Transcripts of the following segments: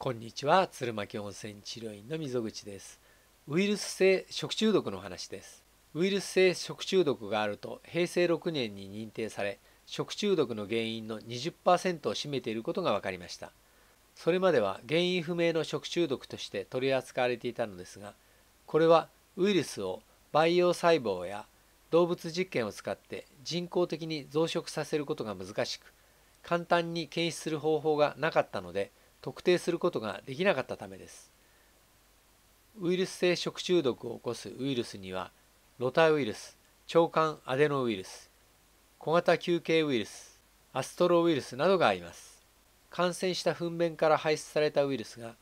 こんにちは鶴巻温泉治療院の溝口ですウイルス性食中毒の話ですウイルス性食中毒があると平成6年に認定され食中毒の原因の20%を占めていることが分かりましたそれまでは原因不明の食中毒として取り扱われていたのですがこれはウイルスを培養細胞や動物実験を使って人工的に増殖させることが難しく簡単に検出する方法がなかったので特定することができなかったためです。ウイルス性食中毒を起こすウイルスには、ロタウイルス、腸管アデノウイルス、小型球形ウイルス、アストロウイルスなどがあります。感染した糞便から排出されたウイルスが、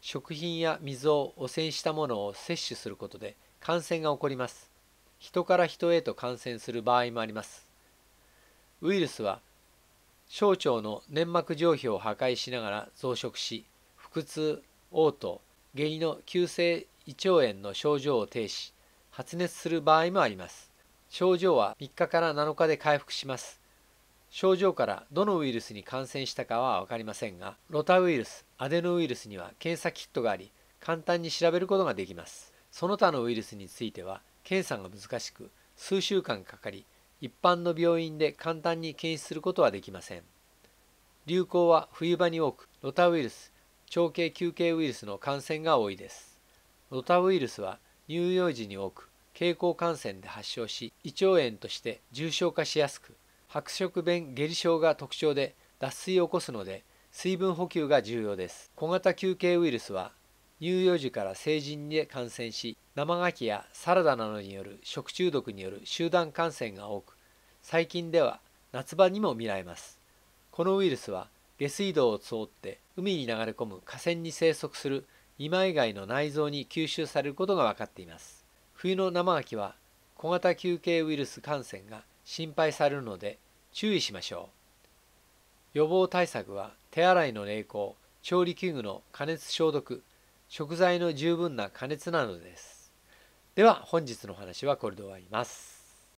食品や水を汚染したものを摂取することで感染が起こります。人から人へと感染する場合もあります。ウイルスは小腸の粘膜上皮を破壊しながら増殖し腹痛嘔吐下痢の急性胃腸炎の症状を呈し発熱する場合もあります症状は3日から7日で回復します症状からどのウイルスに感染したかは分かりませんがロタウイルスアデノウイルスには検査キットがあり簡単に調べることができますその他のウイルスについては検査が難しく数週間かかり一般の病院で簡単に検出することはできません流行は冬場に多くロタウイルス腸系球形ウイルスの感染が多いですロタウイルスは乳幼児に多く経口感染で発症し胃腸炎として重症化しやすく白色便下痢症が特徴で脱水を起こすので水分補給が重要です小型球形ウイルスは乳幼児から成人に感染し生ガキやサラダなどによる食中毒による集団感染が多く最近では夏場にも見られますこのウイルスは下水道を通って海に流れ込む河川に生息する二枚貝の内臓に吸収されることが分かっています冬の生秋は小型球形ウイルス感染が心配されるので注意しましょう予防対策は手洗いの励行調理器具の加熱消毒食材の十分な加熱などですでは本日の話はこれで終わります